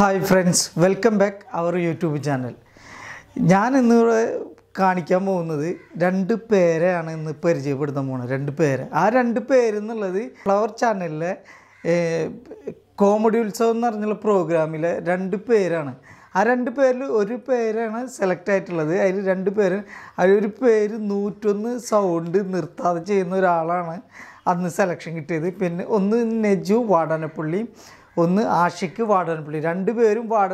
hi friends welcome back our YouTube channel ഞാൻ ഇന്നിവിടെ കാണിക്കാൻ പോകുന്നത് രണ്ട് പേരെയാണ് ഇന്ന് പരിചയപ്പെടുത്താൻ പോകുന്നത് രണ്ട് പേര് ആ രണ്ട് പേരെന്നുള്ളത് ഫ്ലവർ ചാനലിലെ കോമഡി ഉത്സവം എന്ന് പറഞ്ഞുള്ള പ്രോഗ്രാമിലെ രണ്ട് പേരാണ് ആ രണ്ട് പേരിൽ ഒരു പേരാണ് സെലക്ട് ആയിട്ടുള്ളത് അതിൽ രണ്ട് പേര് അതിലൊരു പേര് നൂറ്റൊന്ന് സൗണ്ട് നിർത്താതെ ചെയ്യുന്ന ഒരാളാണ് അന്ന് സെലക്ഷൻ കിട്ടിയത് പിന്നെ ഒന്ന് നെജു വാടാനപ്പള്ളി ഒന്ന് ആഷിക്ക് വാടാൻപുള്ളി രണ്ടുപേരും വാട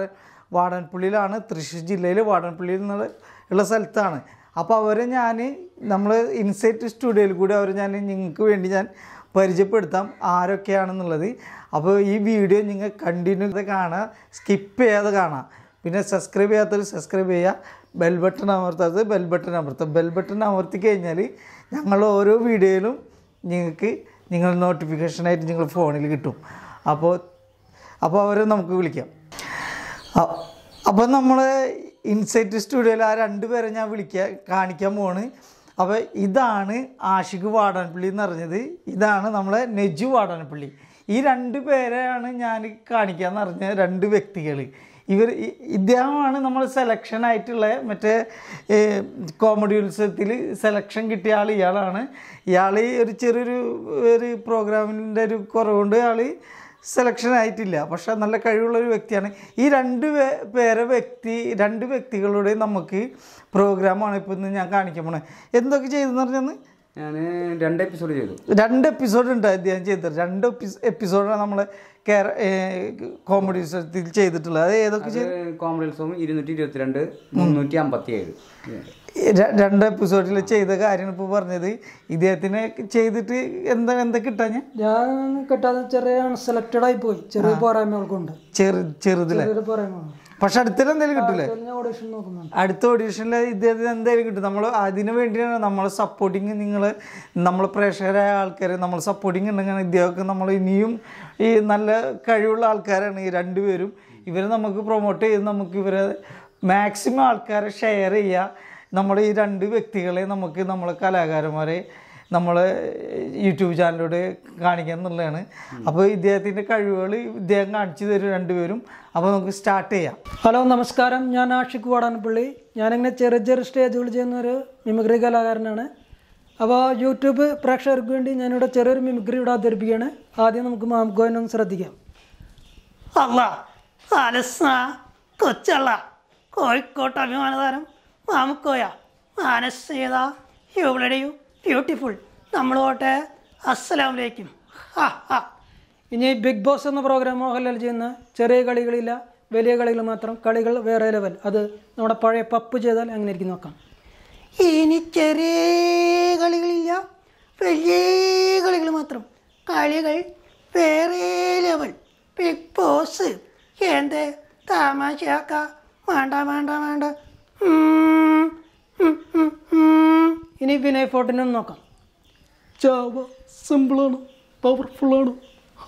വാടൻപുള്ളിയിലാണ് തൃശ്ശൂർ ജില്ലയിൽ വാടൻപുള്ളിയിൽ നിന്നുള്ള ഉള്ള സ്ഥലത്താണ് അപ്പോൾ അവരെ ഞാൻ നമ്മൾ ഇൻസൈറ്റ് സ്റ്റുഡിയോയിൽ കൂടി അവരെ ഞാൻ നിങ്ങൾക്ക് വേണ്ടി ഞാൻ പരിചയപ്പെടുത്താം ആരൊക്കെയാണെന്നുള്ളത് അപ്പോൾ ഈ വീഡിയോ നിങ്ങൾ കണ്ടിന്യൂ ചെയ്ത് കാണുക സ്കിപ്പ് ചെയ്യാതെ കാണാം പിന്നെ സബ്സ്ക്രൈബ് ചെയ്യാത്തവർ സബ്സ്ക്രൈബ് ചെയ്യുക ബെൽ ബട്ടൺ അമർത്താത്തത് ബെൽ ബട്ടൺ അമർത്താം ബെൽ ബട്ടൺ അമർത്തി കഴിഞ്ഞാൽ ഞങ്ങൾ ഓരോ വീഡിയോയിലും നിങ്ങൾക്ക് നിങ്ങളുടെ നോട്ടിഫിക്കേഷനായിട്ട് നിങ്ങൾ ഫോണിൽ കിട്ടും അപ്പോൾ അപ്പോൾ അവരെ നമുക്ക് വിളിക്കാം അപ്പോൾ നമ്മൾ ഇൻസൈറ്റ് സ്റ്റുഡിയോയിൽ ആ രണ്ട് പേരെ ഞാൻ വിളിക്കാൻ കാണിക്കാൻ പോവാണ് അപ്പോൾ ഇതാണ് ആഷിഖ് വാടാനപ്പള്ളി എന്ന് പറഞ്ഞത് ഇതാണ് നമ്മളെ നെജു വാടാനപ്പള്ളി ഈ രണ്ട് പേരെയാണ് ഞാൻ എന്ന് പറഞ്ഞ രണ്ട് വ്യക്തികൾ ഇവർ ഇദ്ദേഹമാണ് നമ്മൾ സെലക്ഷൻ ആയിട്ടുള്ള മറ്റേ കോമഡി ഉത്സവത്തിൽ സെലക്ഷൻ കിട്ടിയ ആൾ ഇയാളാണ് ഇയാൾ ഒരു ചെറിയൊരു ഒരു പ്രോഗ്രാമിൻ്റെ ഒരു കുറവുകൊണ്ട് ഇയാൾ സെലക്ഷൻ ആയിട്ടില്ല പക്ഷെ നല്ല കഴിവുള്ള ഒരു വ്യക്തിയാണ് ഈ രണ്ട് പേരെ വ്യക്തി രണ്ട് വ്യക്തികളുടെ നമുക്ക് പ്രോഗ്രാമാണ് ഇപ്പോൾ ഇന്ന് ഞാൻ കാണിക്കാൻ പോണേ എന്തൊക്കെ ചെയ്തെന്ന് പറഞ്ഞാൽ ഞാൻ രണ്ട് എപ്പിസോഡ് ചെയ്തു രണ്ട് എപ്പിസോഡ് ഉണ്ട് അദ്ദേഹം ചെയ്തത് രണ്ട് എപ്പിസോഡാണ് നമ്മൾ കേര കോമഡി ചെയ്തിട്ടുള്ളത് അത് ഏതൊക്കെ ചെയ്തു കോമഡി ഉത്സവം ഇരുന്നൂറ്റി ഇരുപത്തിരണ്ട് മുന്നൂറ്റി അമ്പത്തി ഏഴ് രണ്ട് എപ്പിസോഡിൽ ചെയ്ത കാര്യങ്ങൾ ഇപ്പൊ പറഞ്ഞത് ഇദ്ദേഹത്തിന് ചെയ്തിട്ട് എന്താ എന്താ കിട്ടാഞ്ഞ ഞാൻ കിട്ടാതെ ചെറിയ സെലക്റ്റഡ് ആയി പോയി ചെറിയ പോരായ്മകൾക്കുണ്ട് ചെറു പക്ഷെ അടുത്തത് എന്തെങ്കിലും കിട്ടില്ലേ അടുത്ത ഓഡീഷനിൽ ഇദ്ദേഹത്തിന് എന്തായാലും കിട്ടും നമ്മൾ അതിനു വേണ്ടിയാണ് നമ്മൾ സപ്പോർട്ടിങ് നിങ്ങൾ നമ്മൾ പ്രേക്ഷകരായ ആൾക്കാർ നമ്മൾ സപ്പോർട്ടിങ് ഉണ്ടെങ്കിൽ ഇദ്ദേഹമൊക്കെ നമ്മൾ ഇനിയും ഈ നല്ല കഴിവുള്ള ആൾക്കാരാണ് ഈ രണ്ടുപേരും ഇവരെ നമുക്ക് പ്രൊമോട്ട് ചെയ്ത് നമുക്ക് ഇവരെ മാക്സിമം ആൾക്കാരെ ഷെയർ ചെയ്യുക നമ്മൾ ഈ രണ്ട് വ്യക്തികളെ നമുക്ക് നമ്മളെ കലാകാരന്മാരെ നമ്മൾ യൂട്യൂബ് ചാനലിലൂടെ കാണിക്കുക എന്നുള്ളതാണ് അപ്പോൾ ഇദ്ദേഹത്തിൻ്റെ കഴിവുകൾ ഇദ്ദേഹം കാണിച്ചു തരും രണ്ടുപേരും അപ്പോൾ നമുക്ക് സ്റ്റാർട്ട് ചെയ്യാം ഹലോ നമസ്കാരം ഞാൻ ആഷിഖ് വാടാനപ്പള്ളി ഞാനിങ്ങനെ ചെറിയ ചെറിയ സ്റ്റേജുകൾ ചെയ്യുന്നൊരു മിമിക്രി കലാകാരനാണ് അപ്പോൾ യൂട്യൂബ് പ്രേക്ഷകർക്ക് വേണ്ടി ഞാനിവിടെ ചെറിയൊരു മിമിക്രി ഇവിടെ അവതരിപ്പിക്കുകയാണ് ആദ്യം നമുക്ക് മാംകോയിനെ ഒന്ന് ശ്രദ്ധിക്കാം അല്ല അലസ കൊച്ചല്ല കോഴിക്കോട്ട് അഭിമാനതാരം നമുക്കോയാ മാനസേത ഇവളുടെയും ബ്യൂട്ടിഫുൾ നമ്മളോട്ടെ അസ്സലാം ഹാ ഇനി ബിഗ് ബോസ് എന്ന പ്രോഗ്രാം മോഹൻലാൽ ചെയ്യുന്ന ചെറിയ കളികളില്ല വലിയ കളികൾ മാത്രം കളികൾ വേറെ ലെവൽ അത് നമ്മുടെ പഴയ പപ്പ് ചെയ്താൽ അങ്ങനെ ഇരിക്കും നോക്കാം ഇനി ചെറിയ കളികളില്ല വലിയ കളികൾ മാത്രം കളികൾ വേറെ ലെവൽ ബിഗ് ബോസ് എന്തേ തമാശയാക്ക വേണ്ട വേണ്ട വേണ്ട ഇനി വിനയ് ഫോർട്ടിനും നോക്കാം ചാവ സിമ്പിളാണ് പവർഫുള്ളാണ്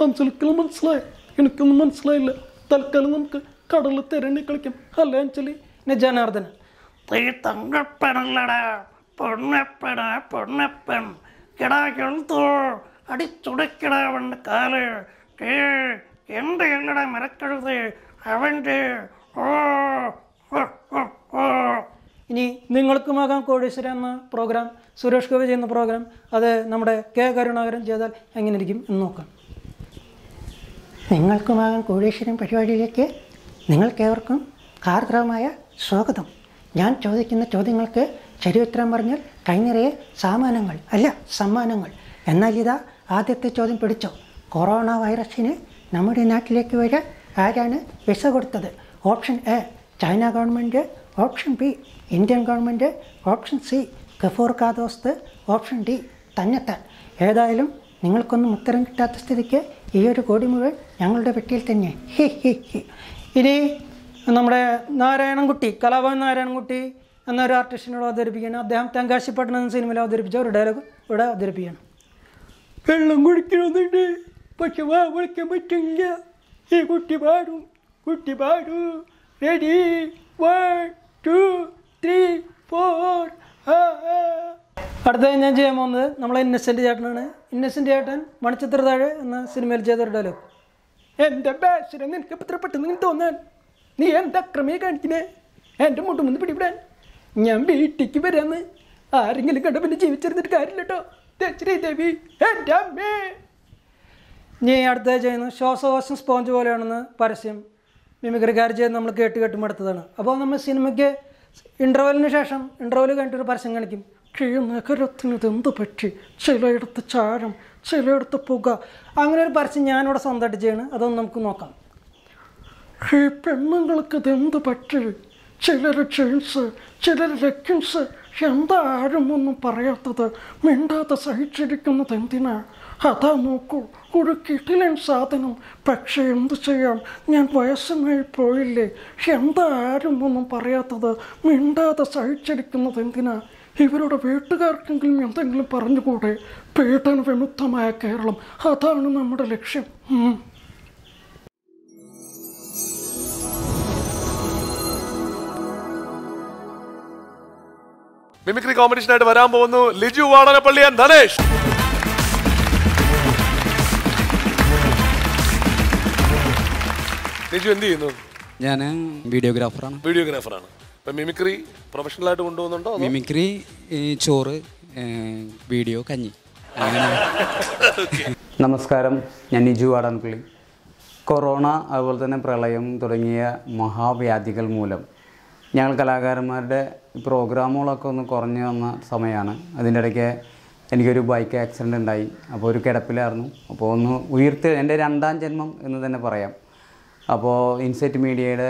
അഞ്ചലിക്കൽ മനസ്സിലായി എനിക്കൊന്നും മനസ്സിലായില്ല തൽക്കാലം നമുക്ക് കടലിൽ തിരണ്ടി കളിക്കാം അല്ലേ അഞ്ചലി പിന്നെ ജനാർദ്ദന തീ കാല് കേ മരക്കഴുത് അവൻ്റെ ഓ ഇനി മകാം കോടീശ്വര എന്ന പ്രോഗ്രാം സുരേഷ് ഗോപി ചെയ്യുന്ന പ്രോഗ്രാം അത് നമ്മുടെ കെ കരുണാകരൻ ചെയ്താൽ എങ്ങനെയിരിക്കും എന്ന് നോക്കാം മകാം കോടീശ്വരൻ പരിപാടിയിലേക്ക് നിങ്ങൾക്കേവർക്കും കാർദ്രവമായ സ്വാഗതം ഞാൻ ചോദിക്കുന്ന ചോദ്യങ്ങൾക്ക് ചരിത്രം പറഞ്ഞാൽ കൈനിറയെ സാമാനങ്ങൾ അല്ല സമ്മാനങ്ങൾ എന്നാൽ ഇതാ ആദ്യത്തെ ചോദ്യം പിടിച്ചോ കൊറോണ വൈറസിന് നമ്മുടെ നാട്ടിലേക്ക് വരെ ആരാണ് വിസ കൊടുത്തത് option A China government option B Indian government option C Gafoor കാദോസ്ത് ഓപ്ഷൻ ഡി തന്നെത്താൻ ഏതായാലും നിങ്ങൾക്കൊന്നും ഉത്തരം കിട്ടാത്ത സ്ഥിതിക്ക് ഈ ഒരു കോടി മുഴുവൻ ഞങ്ങളുടെ പെട്ടിയിൽ തന്നെ ഹി ഹി ഹി ഇനി നമ്മുടെ നാരായണൻകുട്ടി കലാഭവൻ നാരായണൻകുട്ടി എന്നൊരു ആർട്ടിസ്റ്റിനോട് അവതരിപ്പിക്കണം അദ്ദേഹം തെങ്കാശിപ്പട്ടണം എന്ന സിനിമയിൽ അവതരിപ്പിച്ച ഒരു ഡയലോഗ് ഇവിടെ അവതരിപ്പിക്കണം വെള്ളം കുടിക്കണമെന്നുണ്ട് പക്ഷെ വാ വിളിക്കാൻ പറ്റില്ല ഈ കുട്ടി പാടും കുട്ടി പാടും ready one two three four അടുത്തത് ഞാൻ ചെയ്യാൻ പോകുന്നത് നമ്മളെ ഇന്നസെൻ്റ് ചേട്ടനാണ് ഇന്നസെൻ്റ് ചേട്ടൻ മണിച്ചിത്ര താഴെ എന്ന സിനിമയിൽ ചെയ്തൊരു ഡയലോഗ് എൻ്റെ ബാച്ചിനെ നിനക്ക് എത്ര പെട്ടെന്ന് തോന്നാൻ നീ എന്താ അക്രമയെ കാണിക്കണേ എൻ്റെ മുട്ടുമുന്ന് പിടിപെടാൻ ഞാൻ വീട്ടിലേക്ക് വരാന്ന് ആരെങ്കിലും കണ്ട പിന്നെ ജീവിച്ചിരുന്നിട്ട് കാര്യമില്ല കേട്ടോ ദേവി എൻ്റെ അമ്മേ നീ അടുത്ത ചെയ്യുന്നു ശ്വാസകോശം സ്പോഞ്ച് പോലെയാണെന്ന് പരസ്യം മിമിക്രി കാർജ് നമ്മൾ കേട്ട് കേട്ട് മടുത്തതാണ് അപ്പോൾ നമ്മൾ സിനിമയ്ക്ക് ഇൻ്റർവെലിന് ശേഷം ഇൻ്റർവെൽ കഴിഞ്ഞിട്ട് ഒരു പരസ്യം കാണിക്കും കിഴുനഗരത്തിനത് ഇതെന്ത് പക്ഷി ചിലയിടത്ത് ചാരം ചിലയിടത്ത് പുക അങ്ങനെ ഒരു പരസ്യം ഞാനിവിടെ സ്വന്തമായിട്ട് ചെയ്യണം അതൊന്ന് നമുക്ക് നോക്കാം ഈ പെണ്ണുങ്ങൾക്ക് ഇതെന്ത് പക്ഷി ചിലർ ജീൻസ് ചിലർ ലെഗിൻസ് എന്താ ആരും ഒന്നും പറയാത്തത് മിണ്ടാതെ സഹിച്ചിരിക്കുന്നത് എന്തിനാണ് അതാ നോക്കൂ ഒരു കിട്ടിലൻ സാധനം പക്ഷേ എന്തു ചെയ്യാം ഞാൻ വയസ്സുമായി പോയില്ലേ എന്താ ആരും ഒന്നും പറയാത്തത് മിണ്ടാതെ സഹിച്ചിരിക്കുന്നത് എന്തിനാ ഇവരുടെ വീട്ടുകാർക്കെങ്കിലും എന്തെങ്കിലും പറഞ്ഞുകൂടെ പീഡന വിമുക്തമായ കേരളം അതാണ് നമ്മുടെ ലക്ഷ്യം മിമിക്രി കോമ്പറ്റീഷനായിട്ട് വരാൻ പോകുന്നു ലിജു വാടനപ്പള്ളി ആൻഡ് ധനേഷ് രജു എന്ത് ചെയ്യുന്നു ഞാൻ വീഡിയോഗ്രാഫറാണ് വീഡിയോഗ്രാഫറാണ് അപ്പം മിമിക്രി പ്രൊഫഷണൽ ആയിട്ട് കൊണ്ടുപോകുന്നുണ്ടോ മിമിക്രി ചോറ് വീഡിയോ കഞ്ഞി നമസ്കാരം ഞാൻ നിജു ആടാൻപിള്ളി കൊറോണ അതുപോലെ തന്നെ പ്രളയം തുടങ്ങിയ മഹാവ്യാധികൾ മൂലം ഞങ്ങൾ കലാകാരന്മാരുടെ പ്രോഗ്രാമുകളൊക്കെ ഒന്ന് കുറഞ്ഞു വന്ന സമയമാണ് അതിൻ്റെ ഇടയ്ക്ക് എനിക്കൊരു ബൈക്ക് ആക്സിഡൻ്റ് ഉണ്ടായി അപ്പോൾ ഒരു കിടപ്പിലായിരുന്നു അപ്പോൾ ഒന്ന് ഉയർത്തി എൻ്റെ രണ്ടാം ജന്മം എന്ന് തന്നെ പറയാം അപ്പോൾ ഇൻസെറ്റ് മീഡിയയുടെ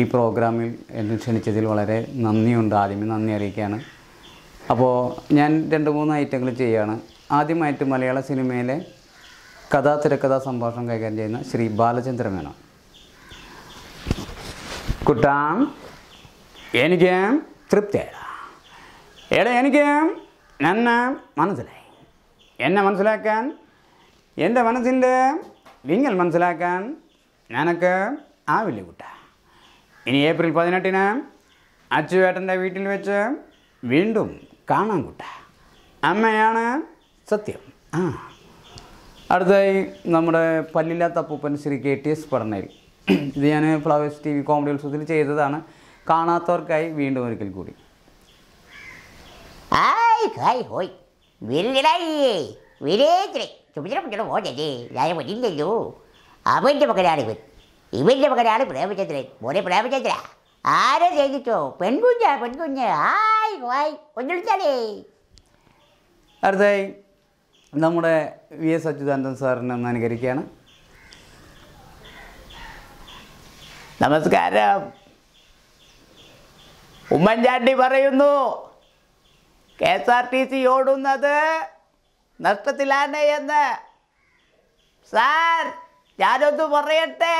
ഈ പ്രോഗ്രാമിൽ എന്നെ ക്ഷണിച്ചതിൽ വളരെ നന്ദിയുണ്ട് ആദ്യമേ നന്ദി അറിയിക്കുകയാണ് അപ്പോൾ ഞാൻ രണ്ട് മൂന്ന് ഐറ്റങ്ങൾ ചെയ്യുകയാണ് ആദ്യമായിട്ട് മലയാള സിനിമയിലെ കഥാ തിരക്കഥാ സംഭാഷണം കൈകാര്യം ചെയ്യുന്ന ശ്രീ ബാലചന്ദ്ര മേനോൻ കുട്ടാം എനിക്ക് തൃപ്തി എടാ എനിക്ക് നന്നെ മനസ്സിലായി എന്നെ മനസ്സിലാക്കാൻ എൻ്റെ മനസ്സിൻ്റെ വിങ്ങൽ മനസ്സിലാക്കാൻ ഞാനൊക്കെ ആവില്ല കുട്ട ഇനി ഏപ്രിൽ പതിനെട്ടിന് അച്ചുവേട്ടൻ്റെ വീട്ടിൽ വെച്ച് വീണ്ടും കാണാം കുട്ട അമ്മയാണ് സത്യം ആ അടുത്തായി നമ്മുടെ പല്ലില്ലാത്ത അപ്പൂപ്പൻ ശ്രീ കെ ടി എസ് പറഞ്ഞേൽ ഇത് ഞാൻ ഫ്ലവേഴ്സ് ടി വി കോമഡി ഉത്സവത്തിൽ ചെയ്തതാണ് കാണാത്തവർക്കായി വീണ്ടും ഒരിക്കൽ കൂടി ഹോയ് ഞാൻ അവൻ്റെ മകനാണ് ഇവൻ ഇവൻ്റെ മകനാണ് പ്രേമചന്ദ്രൻ മോനെ പ്രേമചന്ദ്ര ആരെ ചെയ്തിട്ടോ പെൺകുഞ്ഞ പെൺകുഞ്ഞ് ഹായ് വായ് കൊഞ്ഞുളിച്ചാലേ അടുത്തായി നമ്മുടെ വി എസ് അച്യുതാനന്ദൻ സാറിനെ ഒന്ന് അനുകരിക്കുകയാണ് നമസ്കാരം ഉമ്മൻചാണ്ടി പറയുന്നു K S R T C ഓടുന്നത് നഷ്ടത്തിലാണ് എന്ന് സാർ ഞാനൊന്ന് പറയട്ടെ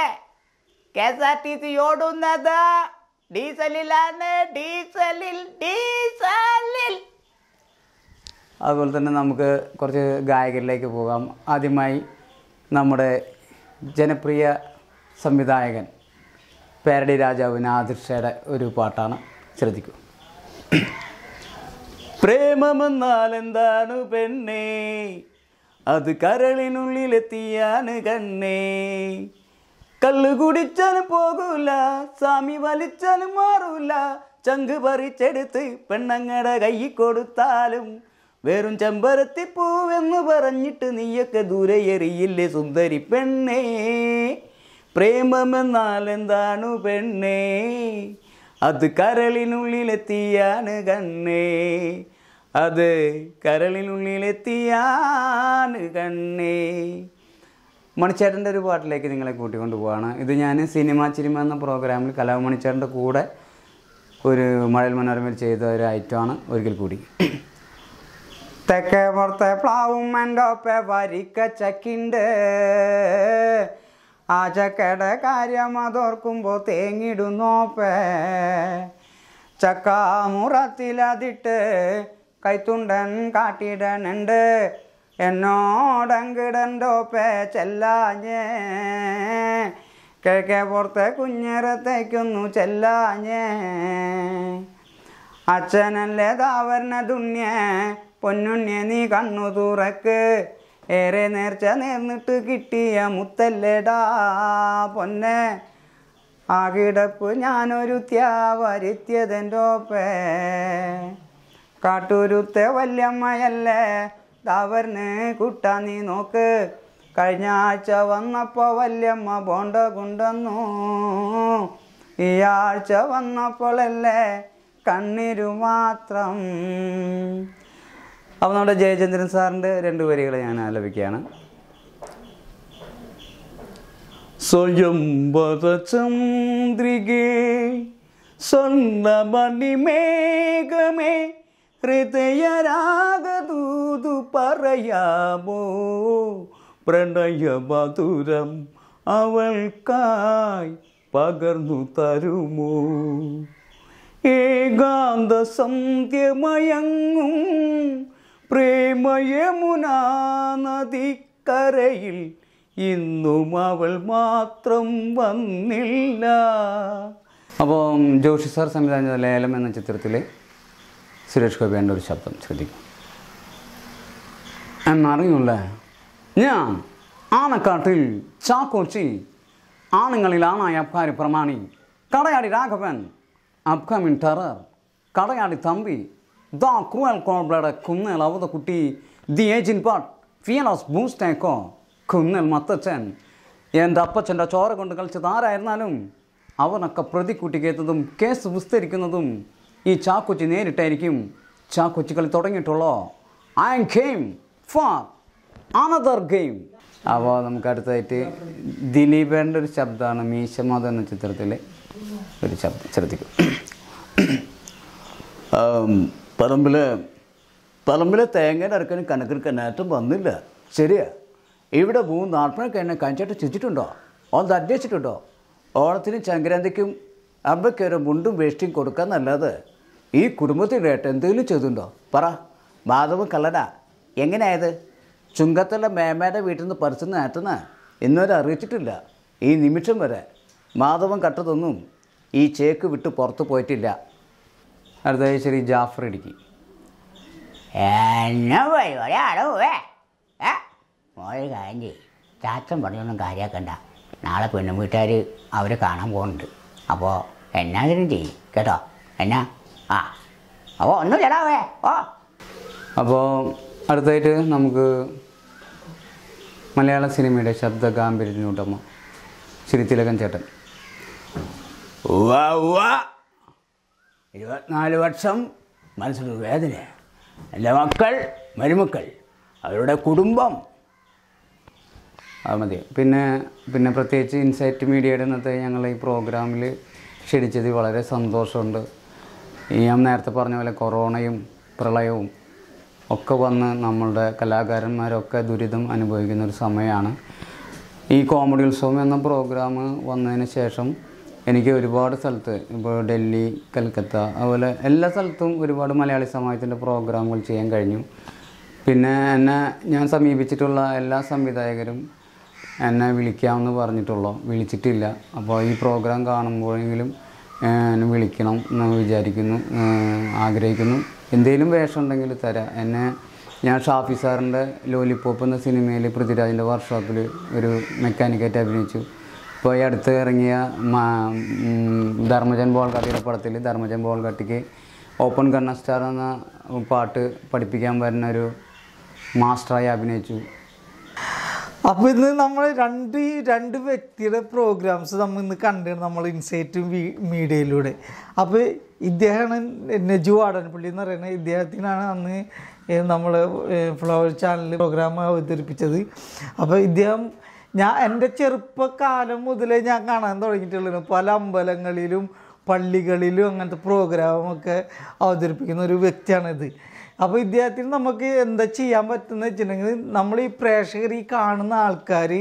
K S R T C ഓടുന്നത് ഡീസലിലാണ് ഡീസലിൽ ഡീസലിൽ അതുപോലെ തന്നെ നമുക്ക് കുറച്ച് ഗായകരിലേക്ക് പോകാം ആദ്യമായി നമ്മുടെ ജനപ്രിയ സംവിധായകൻ പേരടി രാജാവ് നാദിർഷയുടെ ഒരു പാട്ടാണ് ശ്രദ്ധിക്കൂ പ്രേമമെന്നാൽ എന്താണ് പെണ്ണേ അത് കരളിനുള്ളിലെത്തിയാണ് കണ്ണേ കള്ളു കുടിച്ചാലും പോകൂല സ്വാമി വലിച്ചാലും മാറൂല ചങ്ക് പറിച്ചെടുത്ത് പെണ്ണങ്ങടെ കൈ കൊടുത്താലും വെറും ചെമ്പരത്തി പൂവെന്ന് പറഞ്ഞിട്ട് നീയൊക്കെ ദൂരെ എറിയില്ലേ സുന്ദരി പെണ്ണേ പ്രേമമെന്നാൽ എന്താണു പെണ്ണേ അത് കരളിനുള്ളിലെത്തിയാണ് കണ്ണേ അത് കരളിനുള്ളിലെത്തിയാണ് കണ്ണേ മണിച്ചേട്ടൻ്റെ ഒരു പാട്ടിലേക്ക് നിങ്ങളെ കൂട്ടിക്കൊണ്ട് പോവാണ് ഇത് ഞാൻ സിനിമ ചിരിമ എന്ന പ്രോഗ്രാമിൽ കലാമണിച്ചേട്ടൻ്റെ കൂടെ ഒരു മഴയിൽ മനോരമയിൽ ചെയ്ത ഒരു ഐറ്റമാണ് ഒരിക്കൽ കൂടി തെക്കേ പുറത്തെ പ്ലാവും മൻഡോപ്പെ വരിക്ക ചക്കിണ്ട് ആ ചക്കയുടെ കാര്യം അതോർക്കുമ്പോൾ തേങ്ങിടുന്നോപ്പേ ചക്കാമുറത്തിലതിട്ട് കൈത്തുണ്ടൻ കാട്ടിടനുണ്ട് പേ ചെല്ലാഞ്ഞേ കിഴക്കേ പുറത്ത് കുഞ്ഞിറത്തേക്കൊന്നു ചെല്ലാഞ്ഞേ അച്ഛനല്ലേ താവരണ തുണ്യേ പൊന്നുണ്യ നീ കണ്ണു തുറക്ക് ഏറെ നേർച്ച നേർന്നിട്ട് കിട്ടിയ മുത്തല്ലേടാ പൊന്നെ ആ കിടപ്പ് ഞാനൊരു ത്യാവരുത്തിയതെൻ്റെ ഒപ്പേ കാട്ടൂരുത്തെ വല്യമ്മയല്ലേ താവർന്ന് കുട്ടാ നീ നോക്ക് കഴിഞ്ഞ ആഴ്ച വന്നപ്പോൾ വല്യമ്മ ബോണ്ട കൊണ്ടുവന്നു ഈ ആഴ്ച വന്നപ്പോഴല്ലേ കണ്ണിരു മാത്രം അപ്പോൾ നമ്മുടെ ജയചന്ദ്രൻ സാറിൻ്റെ രണ്ട് വരികൾ ഞാൻ ആലപിക്കുകയാണ് സ്വയംവരചന്ദ്രികേ സ്വന്തമണിമേഘമേ ഹൃദയരാഗദൂതു പറയാമോ പ്രണയമധുരം അവൾക്കായി പകർന്നു തരുമോ ഏകാന്ത സന്ധ്യമയങ്ങും പ്രേമയമുനാ നദിക്കരയിൽ ഇന്നും അവൾ മാത്രം വന്നില്ല അപ്പോൾ ജോഷി സാർ സംവിധാനം ലേലം എന്ന ചിത്രത്തിലെ സുരേഷ് ഗോപിയുടെ ഒരു ശബ്ദം ശ്രദ്ധിക്കും എന്നറിയൂല്ലേ ഞാൻ ആനക്കാട്ടിൽ ചാക്കോച്ചി ആണുങ്ങളിൽ ആണായ അബ്കാരി പ്രമാണി Kadayadi Raghavan upcoming terror Kadayadi Thampi the cruel cold blood അവത കുട്ടി ദി ഏജിൻ പാട്ട് ഫിയലോസ് ബൂസ്റ്റേക്കോ കുന്നൽ മത്തച്ഛൻ എൻ്റെ അപ്പച്ചൻ്റെ ചോര കൊണ്ട് കളിച്ചത് ആരായിരുന്നാലും അവനൊക്കെ പ്രതി കൂട്ടിക്കയറ്റതും കേസ് വിസ്തരിക്കുന്നതും ഈ ചാക്കൊച്ചി നേരിട്ടായിരിക്കും ചാക്കോച്ചിക്കളി തുടങ്ങിയിട്ടുള്ളോ I game for another game അപ്പോൾ നമുക്ക് അടുത്തായിട്ട് ദിലീപേൻ്റെ ഒരു ശബ്ദമാണ് മീശമാധ എന്ന ചിത്രത്തിലെ ഒരു ശബ്ദം ശ്രദ്ധിക്കും പറമ്പിൽ പറമ്പിലെ തേങ്ങയുടെ അടുക്കന് കണക്കിന് നേട്ടം വന്നില്ല ശരിയാ ഇവിടെ മൂന്ന് നാട്ടിനൊക്കെ എന്നെ കഞ്ചായിട്ട് ചുറ്റിട്ടുണ്ടോ ഓൻ തദ്ദേശിച്ചിട്ടുണ്ടോ ഓണത്തിനും സംക്രാന്തിക്കും അമ്മയ്ക്കൊരു മുണ്ടും വേഷ്ടിയും നല്ലത് ഈ കുടുംബത്തിനായിട്ട് എന്തെങ്കിലും ചെയ്തിട്ടുണ്ടോ പറ മാധവൻ കള്ളനാ എങ്ങനെയായത് ചുങ്കത്തുള്ള മേമയുടെ വീട്ടിൽ നിന്ന് പറിച്ചു നേട്ടുന്ന ഇന്നുവരെ അറിയിച്ചിട്ടില്ല ഈ നിമിഷം വരെ മാധവൻ കട്ടതൊന്നും ഈ ചേക്ക് വിട്ട് പുറത്ത് പോയിട്ടില്ല അടുത്തായി ശരി ജാഫർ ഇടുക്കി എന്നാ ഏ ചാച്ചൻ പറഞ്ഞൊന്നും കാര്യമാക്കണ്ട നാളെ പെണ്ണും വീട്ടുകാർ അവരെ കാണാൻ പോകുന്നുണ്ട് അപ്പോൾ എന്നാ കാര്യം ചെയ്യും കേട്ടോ എന്നാ ആ അപ്പോൾ ഒന്നും ചേടാവേ ഓ അപ്പോൾ അടുത്തായിട്ട് നമുക്ക് മലയാള സിനിമയുടെ ശബ്ദ ഗാംഭീര്യത്തിനുടമ ശ്രീ തിലകൻ ചേട്ടൻ ഇരുപത്തിനാല് വർഷം മനസ്സിലൊരു വേദന എൻ്റെ മക്കൾ മരുമക്കൾ അവരുടെ കുടുംബം അത് മതി പിന്നെ പിന്നെ പ്രത്യേകിച്ച് ഇൻസൈറ്റ് മീഡിയയുടെ ഇന്നത്തെ ഞങ്ങൾ ഈ പ്രോഗ്രാമിൽ ക്ഷണിച്ചത് വളരെ സന്തോഷമുണ്ട് ഞാൻ നേരത്തെ പറഞ്ഞ പോലെ കൊറോണയും പ്രളയവും ഒക്കെ വന്ന് നമ്മളുടെ കലാകാരന്മാരൊക്കെ ദുരിതം അനുഭവിക്കുന്ന ഒരു സമയമാണ് ഈ കോമഡി ഉത്സവം എന്ന പ്രോഗ്രാം വന്നതിന് ശേഷം എനിക്ക് ഒരുപാട് സ്ഥലത്ത് ഇപ്പോൾ ഡൽഹി കൽക്കത്ത അതുപോലെ എല്ലാ സ്ഥലത്തും ഒരുപാട് മലയാളി സമൂഹത്തിൻ്റെ പ്രോഗ്രാമുകൾ ചെയ്യാൻ കഴിഞ്ഞു പിന്നെ എന്നെ ഞാൻ സമീപിച്ചിട്ടുള്ള എല്ലാ സംവിധായകരും എന്നെ വിളിക്കാമെന്ന് പറഞ്ഞിട്ടുള്ളൂ വിളിച്ചിട്ടില്ല അപ്പോൾ ഈ പ്രോഗ്രാം കാണുമ്പോഴെങ്കിലും വിളിക്കണം എന്ന് വിചാരിക്കുന്നു ആഗ്രഹിക്കുന്നു എന്തെങ്കിലും വേഷം ഉണ്ടെങ്കിൽ തരാം എന്നെ ഞാൻ ഷാഫി സാറിൻ്റെ ലോലിപ്പോപ്പ് എന്ന സിനിമയിൽ പൃഥ്വിരാജിൻ്റെ വർക്ക്ഷോപ്പിൽ ഒരു മെക്കാനിക്കായിട്ട് അഭിനയിച്ചു ഇപ്പോൾ ഈ അടുത്ത് ഇറങ്ങിയ ധർമ്മജൻ ബോൾഗാട്ടിയുടെ പടത്തിൽ ധർമ്മജൻ ബോൾഗാട്ടിക്ക് ഓപ്പൺ കണ്ണ സ്റ്റാർ എന്ന പാട്ട് പഠിപ്പിക്കാൻ വരുന്ന ഒരു മാസ്റ്ററായി അഭിനയിച്ചു അപ്പോൾ ഇന്ന് നമ്മൾ രണ്ട് രണ്ട് വ്യക്തിയുടെ പ്രോഗ്രാംസ് നമ്മൾ ഇന്ന് കണ്ടിരുന്നു നമ്മൾ ഇൻസൈറ്റും മീഡിയയിലൂടെ അപ്പോൾ ഇദ്ദേഹമാണ് നെജു വാടൻപള്ളി എന്ന് പറയുന്നത് ഇദ്ദേഹത്തിനാണ് അന്ന് നമ്മൾ ഫ്ലവർ ചാനലിൽ പ്രോഗ്രാം അവതരിപ്പിച്ചത് അപ്പോൾ ഇദ്ദേഹം ഞാൻ എൻ്റെ ചെറുപ്പക്കാലം മുതലേ ഞാൻ കാണാൻ തുടങ്ങിയിട്ടുള്ളത് പല അമ്പലങ്ങളിലും പള്ളികളിലും അങ്ങനത്തെ പ്രോഗ്രാമൊക്കെ അവതരിപ്പിക്കുന്ന ഒരു വ്യക്തിയാണിത് അപ്പോൾ ഇദ്ദേഹത്തിൽ നമുക്ക് എന്താ ചെയ്യാൻ പറ്റുന്ന വെച്ചിട്ടുണ്ടെങ്കിൽ നമ്മൾ ഈ പ്രേക്ഷകർ ഈ കാണുന്ന ആൾക്കാർ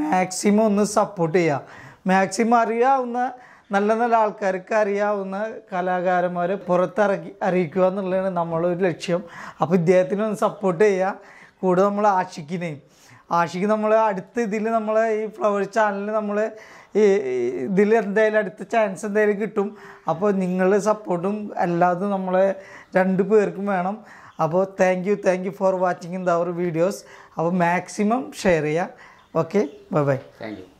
മാക്സിമം ഒന്ന് സപ്പോർട്ട് ചെയ്യുക മാക്സിമം അറിയാവുന്ന നല്ല നല്ല ആൾക്കാർക്ക് അറിയാവുന്ന കലാകാരന്മാരെ പുറത്തിറക്കി അറിയിക്കുക എന്നുള്ളതാണ് നമ്മളൊരു ലക്ഷ്യം അപ്പോൾ ഇദ്ദേഹത്തിനൊന്ന് സപ്പോർട്ട് ചെയ്യുക കൂടെ നമ്മൾ ആശിക്കുന്നേയും ആഷിക്ക് നമ്മൾ അടുത്ത ഇതിൽ നമ്മൾ ഈ ഫ്ലവർ ചാനലിൽ നമ്മൾ ഈ ഇതിൽ എന്തായാലും അടുത്ത ചാൻസ് എന്തായാലും കിട്ടും അപ്പോൾ നിങ്ങൾ സപ്പോർട്ടും അല്ലാതെ നമ്മളെ രണ്ട് പേർക്കും വേണം അപ്പോൾ thank you thank you for watching in the our videos അപ്പോൾ മാക്സിമം ഷെയർ ചെയ്യുക okay bye bye thank U